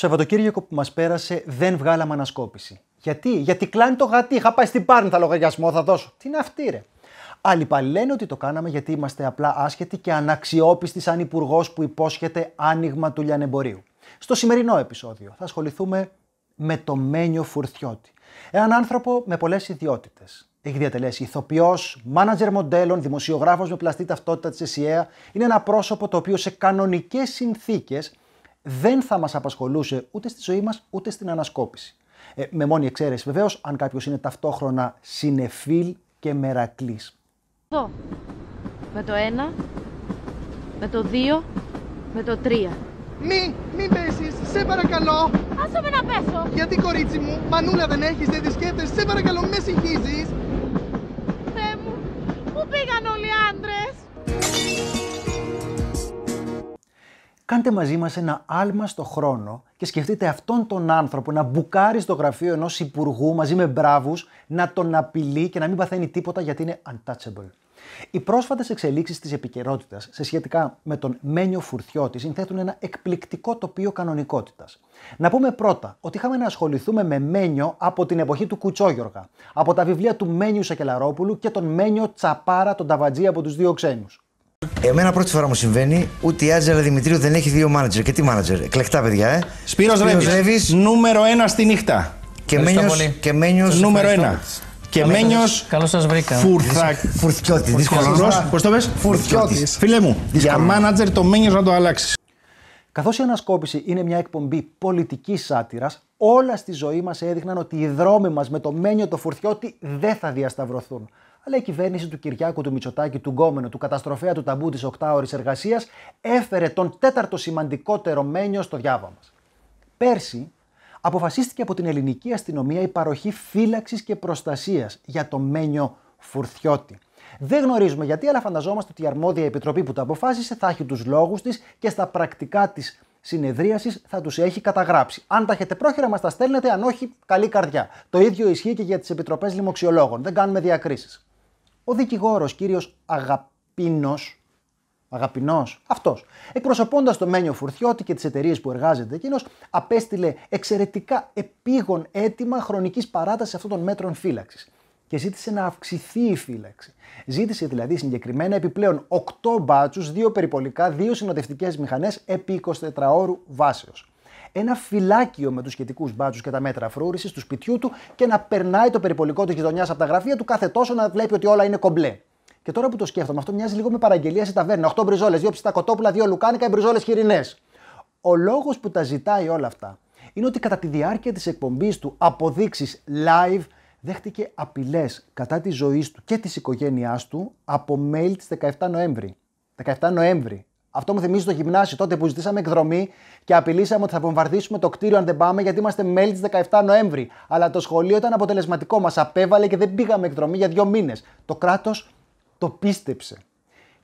Το Σαββατοκύριακο που μας πέρασε δεν βγάλαμε ανασκόπηση. Γιατί, γιατί κλάνει το γατί. Είχα πάει στην πάρνη, τα λογαριασμό, θα δώσω. Τι είναι αυτή, ρε. Άλλοι πάλι λένε ότι το κάναμε γιατί είμαστε απλά άσχετοι και αναξιόπιστοι σαν υπουργός που υπόσχεται άνοιγμα του λιανεμπορίου. Στο σημερινό επεισόδιο θα ασχοληθούμε με το Μένιο Φουρθιώτη. Έναν άνθρωπο με πολλές ιδιότητες. Έχει διατελέσει ηθοποιός, μάνατζερ μοντέλων, δημοσιογράφος με πλαστή ταυτότητα της ΕΣΥΑ. Είναι ένα πρόσωπο το οποίο σε κανονικές συνθήκες δεν θα μας απασχολούσε ούτε στη ζωή μας ούτε στην ανασκόπηση. Ε, με μόνη εξαίρεση βεβαίως, αν κάποιος είναι ταυτόχρονα συνεφίλ και μερακλής. Εδώ. Με το ένα, με το δύο, με το τρία. Μη, μη πέσεις, σε παρακαλώ. Άσε με να πέσω. Γιατί κορίτσι μου, μανούλα δεν έχεις, δεν τη σκέφτεσαι, σε παρακαλώ, με συγχύζει. Θεέ μου, πού πήγαν όλοι οι άντρες. Κάντε μαζί μας ένα άλμα στο χρόνο και σκεφτείτε αυτόν τον άνθρωπο να μπουκάρει στο γραφείο ενός υπουργού μαζί με μπράβους, να τον απειλεί και να μην παθαίνει τίποτα γιατί είναι untouchable. Οι πρόσφατες εξελίξεις της επικαιρότητας σε σχετικά με τον Μένιο Φουρτιώτη συνθέτουν ένα εκπληκτικό τοπίο κανονικότητας. Να πούμε πρώτα ότι είχαμε να ασχοληθούμε με Μένιο από την εποχή του Κουτσόγιοργα, από τα βιβλία του Μένιου Σακελαρόπουλου και τον Μένιο Τσαπάρα, τον Ταβατζή από τους δύο ξένους. Εμένα πρώτη φορά μου συμβαίνει ότι η Άτζελα Δημητρίου δεν έχει δύο μάνατζερ. Και τι μάνατζερ, εκλεκτά παιδιά, ε. Σπύρος Ρεύη. νούμερο ένα στη νύχτα. Και μένιο. και μένιος, νούμερο ένα. Και μένιο. Καλώ σας βρήκα. Φουρθιώτη. Δύσκολο. Πώς το πε, Φουρθιώτη. Φίλε μου, για μάνατζερ το μένιος να το αλλάξεις. Καθώς η ανασκόπηση είναι μια εκπομπή πολιτικής σάτυρας, όλα στη ζωή μας έδειχναν ότι οι δρόμοι μας με το μένιο το φουρτιώτη δεν θα διασταυρωθούν αλλά η κυβέρνηση του Κυριάκου, του Μητσοτάκη, του Γκόμενου, του καταστροφέα του ταμπού της 8 εργασίας έφερε τον τέταρτο σημαντικότερο μένιο στο διάβα μας. Πέρσι, αποφασίστηκε από την ελληνική αστυνομία η παροχή φύλαξης και προστασίας για το μένιο Φουρθιώτη. Δεν γνωρίζουμε γιατί, αλλά φανταζόμαστε ότι η αρμόδια επιτροπή που το αποφάσισε θα έχει τους λόγους της και στα πρακτικά της συνεδρίασης θα τους έχει καταγράψει. Αν τα έχετε πρόχειρα, μας τα στέλνετε. Αν όχι, καλή καρδιά. Το ίδιο ισχύει και για τις επιτροπές λοιμοξιολόγων. Δεν κάνουμε διακρίσεις. Ο δικηγόρος κύριος Αγαπίνος, Αγαπηνό, αυτός, εκπροσωπώντας το Μένιο Φουρτιώτη και τις εταιρείες που εργάζεται εκείνος, απέστειλε εξαιρετικά επίγον αίτημα χρονικής παράτασης αυτών των μέτρων φύλαξης και ζήτησε να αυξηθεί η φύλαξη. Ζήτησε δηλαδή συγκεκριμένα επιπλέον 8 μπάτσου, 2 περιπολικά, 2 συνοδευτικές μηχανές επί 24 ώρου βάσεως ένα φυλάκιο με τους σχετικούς μπάτσους και τα μέτρα φρούρησης του σπιτιού του και να περνάει το περιπολικό της γειτονιάς από τα γραφεία του κάθε τόσο να βλέπει ότι όλα είναι κομπλέ. Και τώρα που το σκέφτομαι, αυτό μοιάζει λίγο με παραγγελία σε ταβέρνα. 8 μπριζόλε, 2 ψητά κοτόπουλα, 2 λουκάνικα, μπριζόλες χοιρινές. Ο λόγος που τα ζητάει όλα αυτά είναι ότι κατά τη διάρκεια της εκπομπής του αποδείξεις live δέχτηκε απειλές κατά της ζωής του και της οικογένειάς του από mail της 17 Νοέμβρη. 17 Νοέμβρη αυτό μου θυμίζει το γυμνάσιο τότε που ζητήσαμε εκδρομή και απειλήσαμε ότι θα βομβαρδίσουμε το κτίριο αν δεν πάμε γιατί είμαστε μέλη της 17 Νοέμβρη. Αλλά το σχολείο ήταν αποτελεσματικό, μας απέβαλε και δεν πήγαμε εκδρομή για δύο μήνες. Το κράτος το πίστεψε.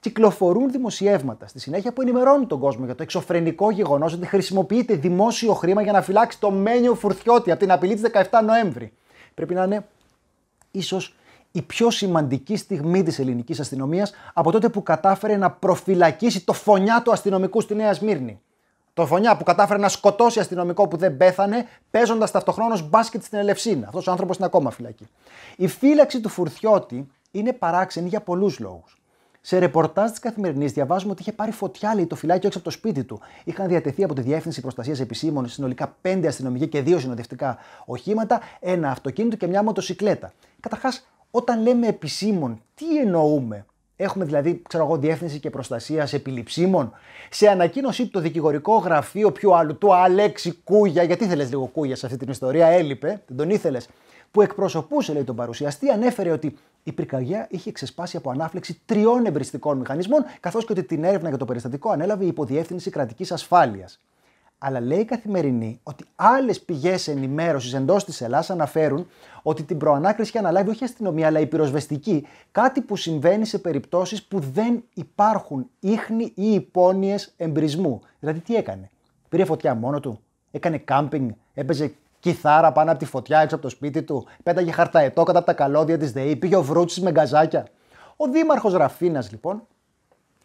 Κυκλοφορούν δημοσιεύματα στη συνέχεια που ενημερώνουν τον κόσμο για το εξωφρενικό γεγονός ότι χρησιμοποιείται δημόσιο χρήμα για να φυλάξει το μένιο φουρτιώτη από την απειλή της 17 Νοέμβρη. Πρέπει να είναι ίσως η πιο σημαντική στιγμή της ελληνικής αστυνομίας από τότε που κατάφερε να προφυλακίσει το φωνιά του αστυνομικού στη Νέα Σμύρνη. Το φωνιά που κατάφερε να σκοτώσει αστυνομικό που δεν πέθανε, παίζοντας ταυτοχρόνως μπάσκετ στην Ελευσίνα. Αυτός ο άνθρωπος είναι ακόμα φυλακή. Η φύλαξη του Φουρτιώτη είναι παράξενη για πολλούς λόγους. Σε ρεπορτάζ της καθημερινής διαβάζουμε ότι είχε πάρει φωτιά, λέει, το φυλάκι έξω από το σπίτι του. Είχαν διατεθεί από τη Διεύθυνση Προστασίας Επισήμων συνολικά 5 αστυνομικοί και 2 συνοδευτικά οχήματα, ένα αυτοκίνητο και μια μοτοσυκλέτα. Καταρχάς, όταν λέμε επισήμων, τι εννοούμε. Έχουμε δηλαδή, ξέρω εγώ, διεύθυνση και προστασία σε επιληψίμων. Σε ανακοίνωσή το δικηγορικό γραφείο πιο άλλου, του Αλέξη Κούγια, γιατί ήθελε λίγο Κούγια σε αυτή την ιστορία, έλειπε, δεν τον ήθελες, που εκπροσωπούσε λέει, τον παρουσιαστή, ανέφερε ότι η πυρκαγιά είχε ξεσπάσει από ανάφλεξη τριών εμπριστικών μηχανισμών, καθώς και ότι την έρευνα για το περιστατικό ανέλαβε η υποδιεύθυνση κρατικής ασφάλειας αλλά λέει η καθημερινή ότι άλλες πηγές ενημέρωσης εντός της Ελλάδας αναφέρουν ότι την προανάκριση αναλάβει όχι η αστυνομία αλλά η πυροσβεστική. Κάτι που συμβαίνει σε περιπτώσεις που δεν υπάρχουν ίχνη ή υπόνοιες εμπρισμού. Δηλαδή, τι έκανε. Πήρε φωτιά μόνο του. Έκανε κάμπινγκ. Έπαιζε κιθάρα πάνω από τη φωτιά έξω από το σπίτι του. Πέταγε χαρταετό κατά τα καλώδια της ΔΕΗ. Πήγε ο Βρούτσης με γκαζάκια. Ο δήμαρχος Ραφίνας λοιπόν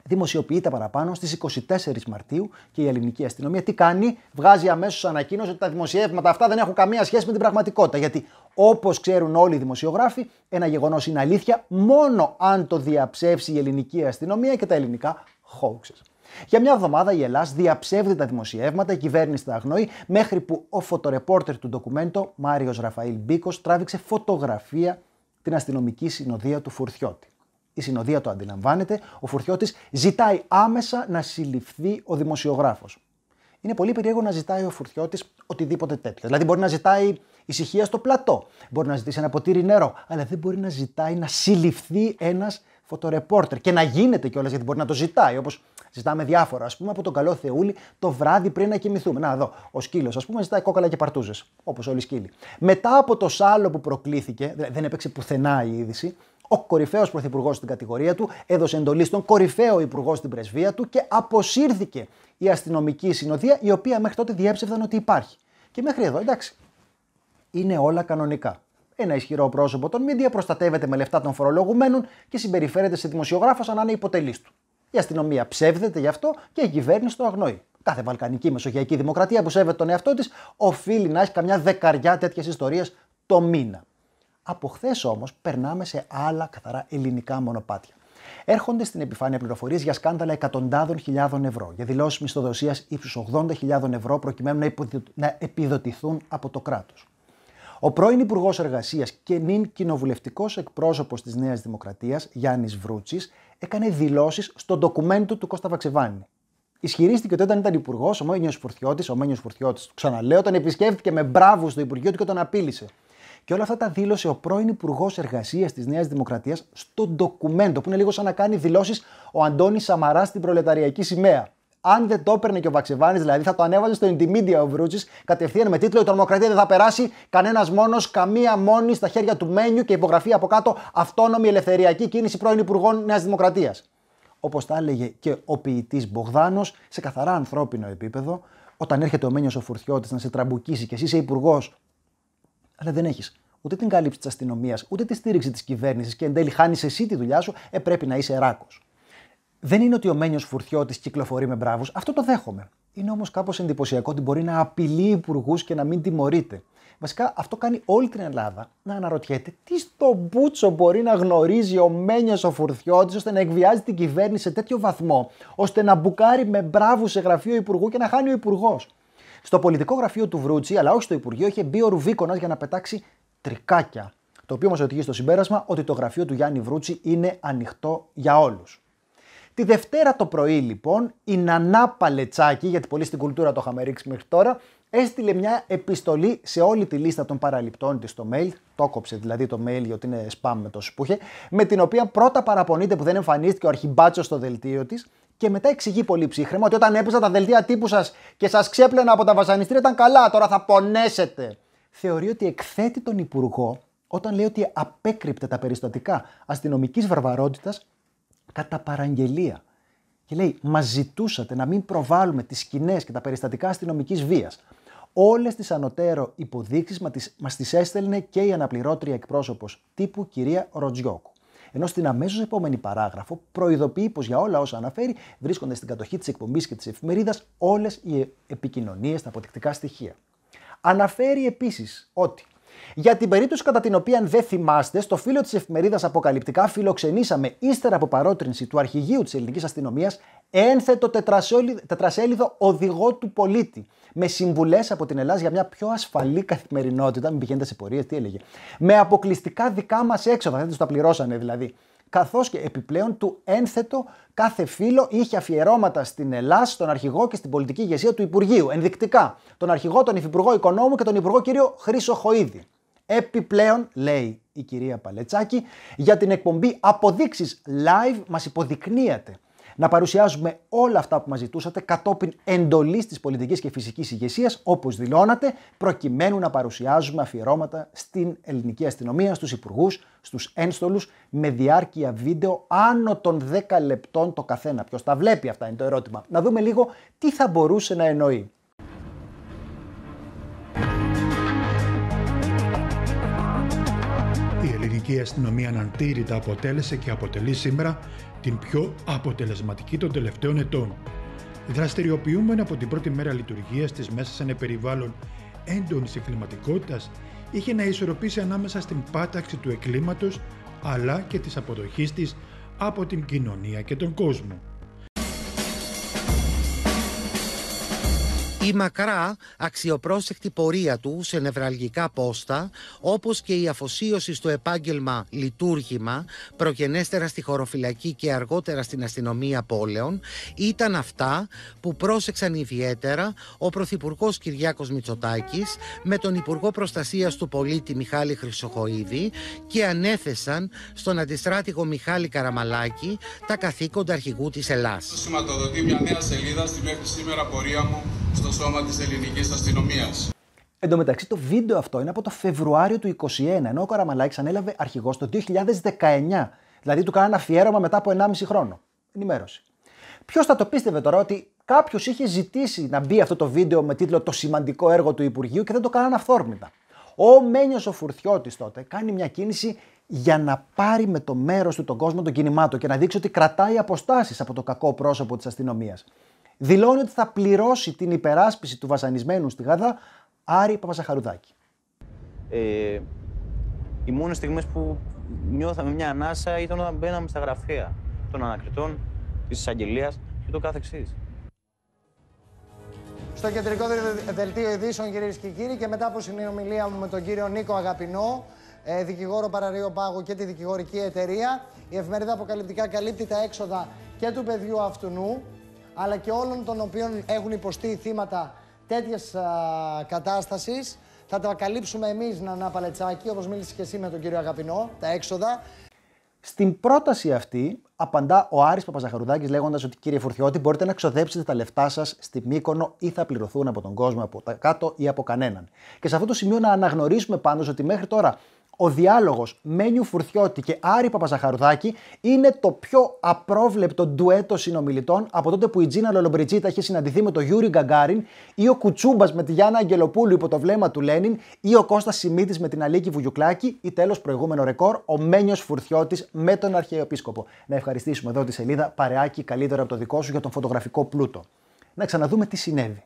δημοσιοποιείται παραπάνω στις 24 Μαρτίου και η ελληνική αστυνομία τι κάνει, βγάζει αμέσως ανακοίνωση ότι τα δημοσιεύματα αυτά δεν έχουν καμία σχέση με την πραγματικότητα. Γιατί όπως ξέρουν όλοι οι δημοσιογράφοι, ένα γεγονός είναι αλήθεια μόνο αν το διαψεύσει η ελληνική αστυνομία και τα ελληνικά hoaxes. Για μια εβδομάδα η Ελλάδα διαψεύδει τα δημοσιεύματα, η κυβέρνηση τα αγνοεί, μέχρι που ο φωτορεπόρτερ του ντοκουμέντο Μάριος Ραφαήλ Μπίκος τράβηξε φωτογραφία την αστυνομική συνοδεία του Φουρτιώτη. Η συνοδεία το αντιλαμβάνεται. Ο Φουρτιώτης ζητάει άμεσα να συλληφθεί ο δημοσιογράφος. Είναι πολύ περίεργο να ζητάει ο Φουρτιώτης οτιδήποτε τέτοιο. Δηλαδή, μπορεί να ζητάει ησυχία στο πλατό, μπορεί να ζητήσει ένα ποτήρι νερό, αλλά δεν μπορεί να ζητάει να συλληφθεί ένας φωτορεπόρτερ και να γίνεται κιόλας γιατί μπορεί να το ζητάει. Όπως ζητάμε διάφορα, ας πούμε, από τον καλό Θεούλη το βράδυ πριν να κοιμηθούμε. Να δω, ο σκύλος, ας πούμε, ζητάει κόκαλα και παρτούζες, όπως όλοι οι σκύλοι. Μετά από το σάλο που προκλήθηκε, δηλαδή, δεν έπαιξε πουθενά η είδηση, ο κορυφαίος πρωθυπουργός στην κατηγορία του έδωσε εντολή στον κορυφαίο υπουργό στην πρεσβεία του και αποσύρθηκε η αστυνομική συνοδεία, η οποία μέχρι τότε διέψευδαν ότι υπάρχει. Και μέχρι εδώ, εντάξει. Είναι όλα κανονικά. Ένα ισχυρό πρόσωπο των μίντια προστατεύεται με λεφτά των φορολογουμένων και συμπεριφέρεται σε δημοσιογράφο σαν να είναι υποτελή του. Η αστυνομία ψεύδεται γι' αυτό και η κυβέρνηση το αγνοεί. Κάθε βαλκανική μεσογειακή δημοκρατία που σέβεται τον εαυτό της οφείλει να έχει καμιά δεκαριά τέτοιες ιστορίες το μήνα. Από χθες όμως περνάμε σε άλλα καθαρά ελληνικά μονοπάτια. Έρχονται στην επιφάνεια πληροφορίες για σκάνδαλα εκατοντάδων χιλιάδων ευρώ, για δηλώσεις μισθοδοσίας ύψους 80.000 ευρώ προκειμένου να επιδοτηθούν από το κράτος. Ο πρώην Υπουργός Εργασίας και νυν κοινοβουλευτικός εκπρόσωπος της Νέας Δημοκρατίας, Γιάννης Βρούτσης, έκανε δηλώσεις στο ντοκουμέντο του Κώστα Βαξεβάνη. Ισχυρίστηκε ότι όταν ήταν υπουργός, ο Μένιος Φουρτιώτης, ο Μένιος Φουρτιώτης, ξαναλέω, όταν επισκέφτηκε με μπράβου στο Υπουργείο του και τον απείλησε. Και όλα αυτά τα δήλωσε ο πρώην Υπουργός Εργασίας της Νέας Δημοκρατίας στο ντοκουμέντο, που είναι λίγο σαν να κάνει δηλώσεις ο Αντώνης Σαμαρά στην προλεταριακή σημαία. Αν δεν το έπαιρνε και ο Βαξεβάνης, δηλαδή θα το ανέβαζε στο Intimedia ο Βρούτσης κατευθείαν με τίτλο Η τρομοκρατία δεν θα περάσει κανένας μόνος, καμία μόνη στα χέρια του Μένιου και υπογραφή από κάτω Αυτόνομη Ελευθεριακή Κίνηση πρώην Υπουργών Νέας Δημοκρατίας. Όπως τα έλεγε και ο ποιητής Μπογδάνος σε καθαρά ανθρώπινο επίπεδο, όταν έρχεται ο Μένιος ο Φουρτιώτης να σε τραμπουκίσει και εσύ είσαι υπουργός αλλά δεν έχεις ούτε την κάλυψη της αστυνομίας, ούτε τη στήριξη της κυβέρνησης και εν τέλει χάνεις εσύ τη δουλειά σου, ε, πρέπει να είσαι ράκος. Δεν είναι ότι ο Μένιος Φουρτιώτης κυκλοφορεί με μπράβους, αυτό το δέχομαι. Είναι όμως κάπως εντυπωσιακό ότι μπορεί να απειλεί υπουργούς και να μην τιμωρείται. Βασικά αυτό κάνει όλη την Ελλάδα να αναρωτιέται τι στο μπούτσο μπορεί να γνωρίζει ο Μένιος ο Φουρτιώτης ώστε να εκβιάζει την κυβέρνηση σε τέτοιο βαθμό, ώστε να μπουκάρει με μπράβους σε γραφείο υπουργού και να χάνει ο υπουργός. Στο πολιτικό γραφείο του Βρούτσι, αλλά όχι στο Υπουργείο, είχε μπει ο Ρουβίκονας για να πετάξει τρικάκια. Το οποίο μας οδηγεί στο συμπέρασμα ότι το γραφείο του Γιάννη Βρούτσι είναι ανοιχτό για όλους. Τη Δευτέρα το πρωί, λοιπόν, η Νανά Παλετσάκη, γιατί πολύ στην κουλτούρα το είχαμε ρίξει μέχρι τώρα, έστειλε μια επιστολή σε όλη τη λίστα των παραληπτών της στο mail. Το κόψε δηλαδή το mail, γιατί είναι spam με τόσο που είχε. Με την οποία πρώτα παραπονείται που δεν εμφανίστηκε ο αρχιμπάτσος στο δελτίο της και μετά εξηγεί πολύ ψύχρεμα ότι όταν έπαιζα τα δελτία τύπου σας και σας ξέπλαινα από τα βασανιστήρια ήταν καλά, τώρα θα πονέσετε. Θεωρεί ότι εκθέτει τον Υπουργό όταν λέει ότι απέκρυπτε τα περιστατικά αστυνομικής βαρβαρότητας κατά παραγγελία. Και λέει, μα ζητούσατε να μην προβάλλουμε τις σκηνές και τα περιστατικά αστυνομικής βίας. Όλες τις ανωτέρω υποδείξεις μα τις έστελνε και η αναπληρώτρια εκπρόσωπος τύπου κυρία Ροτζιόκου. Ενώ στην αμέσως επόμενη παράγραφο προειδοποιεί πως για όλα όσα αναφέρει βρίσκονται στην κατοχή της εκπομπής και της εφημερίδας όλες οι επικοινωνίες, τα αποδεικτικά στοιχεία. Αναφέρει επίσης ότι για την περίπτωση κατά την οποία δεν θυμάστε, στο φίλο της εφημερίδας Αποκαλυπτικά φιλοξενήσαμε ύστερα από παρότρινση του αρχηγείου της ελληνικής αστυνομίας ένθετο τετρασέλιδο οδηγό του πολίτη. Με συμβουλές από την Ελλάδα για μια πιο ασφαλή καθημερινότητα. Μην πηγαίνετε σε πορεία, τι έλεγε. Με αποκλειστικά δικά μας έξοδα. Δεν του τα πληρώσανε δηλαδή καθώς και επιπλέον του ένθετο κάθε φίλο είχε αφιερώματα στην Ελλάδα, στον αρχηγό και στην πολιτική ηγεσία του Υπουργείου. Ενδεικτικά, τον αρχηγό, τον Υφυπουργό Οικονόμου και τον Υπουργό κύριο Χρήσο Χοίδη. Επιπλέον, λέει η κυρία Παλετσάκη, για την εκπομπή Αποδείξεις Live μας υποδεικνύεται να παρουσιάζουμε όλα αυτά που μας ζητούσατε κατόπιν εντολής της πολιτικής και φυσικής ηγεσίας, όπως δηλώνατε, προκειμένου να παρουσιάζουμε αφιερώματα στην ελληνική αστυνομία, στους υπουργούς, στους ένστολους, με διάρκεια βίντεο άνω των 10 λεπτών το καθένα. Ποιος τα βλέπει αυτά είναι το ερώτημα. Να δούμε λίγο τι θα μπορούσε να εννοεί. ελληνική αστυνομία αναντήρητα αποτέλεσε και αποτελεί σήμερα την πιο αποτελεσματική των τελευταίων ετών. Δραστηριοποιούμενη από την πρώτη μέρα λειτουργίας της μέσας σε ένα περιβάλλον έντονης εγκληματικότητας, είχε να ισορροπήσει ανάμεσα στην πάταξη του εκκλήματος αλλά και της αποδοχής της από την κοινωνία και τον κόσμο. Η μακρά αξιοπρόσεκτη πορεία του σε νευραλγικά πόστα, όπως και η αφοσίωση στο επάγγελμα λειτουργήμα, προγενέστερα στη χωροφυλακή και αργότερα στην αστυνομία πόλεων, ήταν αυτά που πρόσεξαν ιδιαίτερα ο Πρωθυπουργός Κυριάκος Μητσοτάκης με τον Υπουργό Προστασίας του Πολίτη Μιχάλη Χρυσοχοίδη και ανέθεσαν στον αντιστράτηγο Μιχάλη Καραμαλάκη τα καθήκοντα αρχηγού της Ελλάς. Σηματοδοτεί μια νέα σελίδα στη μέχρι σήμερα πορεία μου στο σώμα της ελληνικής αστυνομίας. Εν τω μεταξύ, το βίντεο αυτό είναι από το Φεβρουάριο του 2021, ενώ ο Καραμαλάκης ανέλαβε αρχηγός το 2019. Δηλαδή, του κάνανε αφιέρωμα μετά από 1,5 χρόνο. Ενημέρωση. Ποιος θα το πίστευε τώρα ότι κάποιος είχε ζητήσει να μπει αυτό το βίντεο με τίτλο Το σημαντικό έργο του Υπουργείου και δεν το κάνανε αυθόρμητα. Ο Μένιος ο Φουρτιώτης τότε κάνει μια κίνηση για να πάρει με το μέρος του τον κόσμο των κινημάτων και να δείξει ότι κρατάει αποστάσεις από το κακό πρόσωπο της αστυνομίας δηλώνει ότι θα πληρώσει την υπεράσπιση του βασανισμένου στη Γαδά, Άρη Παπασαχαρουδάκη. Ε, οι μόνες στιγμές που νιώθαμε μια ανάσα ήταν όταν μπαίναμε στα γραφεία των ανακριτών, της εισαγγελίας και το κάθε Στο κεντρικό δελτίο ειδήσεων, κυρίες και κύριοι, και μετά από συνομιλία μου με τον κύριο Νίκο Αγαπινό, ε, δικηγόρο Παραρίου Πάγου και τη δικηγορική εταιρεία, η εφημερίδα αποκαλυπτικά καλύπτει τα έξοδα και του παιδιού αυτού αλλά και όλων των οποίων έχουν υποστεί θύματα τέτοιας κατάστασης. Θα τα καλύψουμε εμείς, να Παλετσάκη, όπως μίλησες και εσύ με τον κύριο Αγαπινό, τα έξοδα. Στην πρόταση αυτή απαντά ο Άρης Παπαζαχαρουδάκης λέγοντας ότι κύριε Φουρθιώτη μπορείτε να ξοδέψετε τα λεφτά σας στη Μύκονο ή θα πληρωθούν από τον κόσμο από τα κάτω ή από κανέναν. Και σε αυτό το σημείο να αναγνωρίσουμε πάντως ότι μέχρι τώρα ο διάλογος Μένιου Φουρτιώτη και Άρη Παπαζαχαρουδάκη είναι το πιο απρόβλεπτο ντουέτο συνομιλητών από τότε που η Τζίνα Λολομπριτζίτα είχε συναντηθεί με τον Γιούρι Γκαγκάριν ή ο Κουτσούμπας με τη Γιάννα Αγγελοπούλου υπό το βλέμμα του Λένιν ή ο Κώστας Σιμίτης με την Αλίκη Βουγιουκλάκη ή τέλος προηγούμενο ρεκόρ ο Μένιος Φουρτιώτης με τον αρχαίοπίσκοπο. Να ευχαριστήσουμε εδώ τη σελίδα Παρεάκι καλύτερο από το δικό σου για τον φωτογραφικό πλούτο. Να ξαναδούμε τι συνέβη.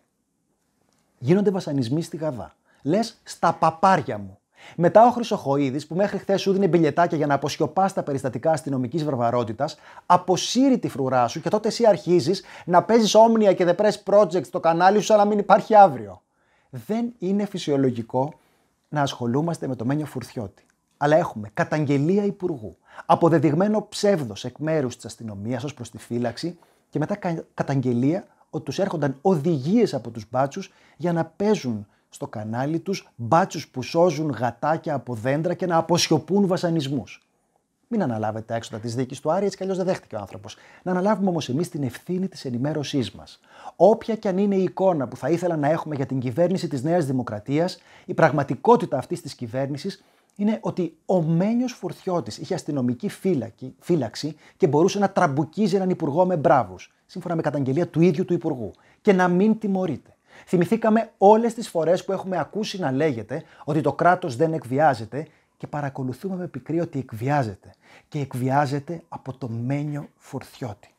Γίνονται βασανισμοί στη Γαδά. Λες στα παπάρια μου. Μετά ο Χρυσοχοίδης, που μέχρι χθες σου δίνει μπιλιετάκια για να αποσιωπάς τα περιστατικά αστυνομικής βαρβαρότητας, αποσύρει τη φρουρά σου και τότε εσύ αρχίζεις να παίζεις όμνια και The Press Project στο κανάλι σου, αλλά μην υπάρχει αύριο. Δεν είναι φυσιολογικό να ασχολούμαστε με το Μένιο Φουρθιώτη. Αλλά έχουμε καταγγελία υπουργού, αποδεδειγμένο ψεύδος εκ μέρους της αστυνομίας ως προς τη φύλαξη και μετά καταγγελία ότι τους έρχονταν οδηγίες από τους μπάτσους για να παίζουν στο κανάλι τους μπάτσους που σώζουν γατάκια από δέντρα και να αποσιωπούν βασανισμούς. Μην αναλάβετε τα έξοδα της δίκης του Άρη, έτσι κι αλλιώς δεν δέχτηκε ο άνθρωπος. Να αναλάβουμε όμως εμείς την ευθύνη της ενημέρωσής μας. Όποια κι αν είναι η εικόνα που θα ήθελα να έχουμε για την κυβέρνηση της Νέας Δημοκρατίας, η πραγματικότητα αυτής της κυβέρνησης είναι ότι ο Μένιος Φουρτιώτης είχε αστυνομική φύλακη, φύλαξη και μπορούσε να τραμπουκίζει έναν υπουργό με μπράβους, σύμφωνα με καταγγελία του ίδιου του υπουργού, και να μην τιμωρείται. Θυμηθήκαμε όλες τις φορές που έχουμε ακούσει να λέγεται ότι το κράτος δεν εκβιάζεται και παρακολουθούμε με πικρή ότι εκβιάζεται. Και εκβιάζεται από το μένιο φορτιώτη.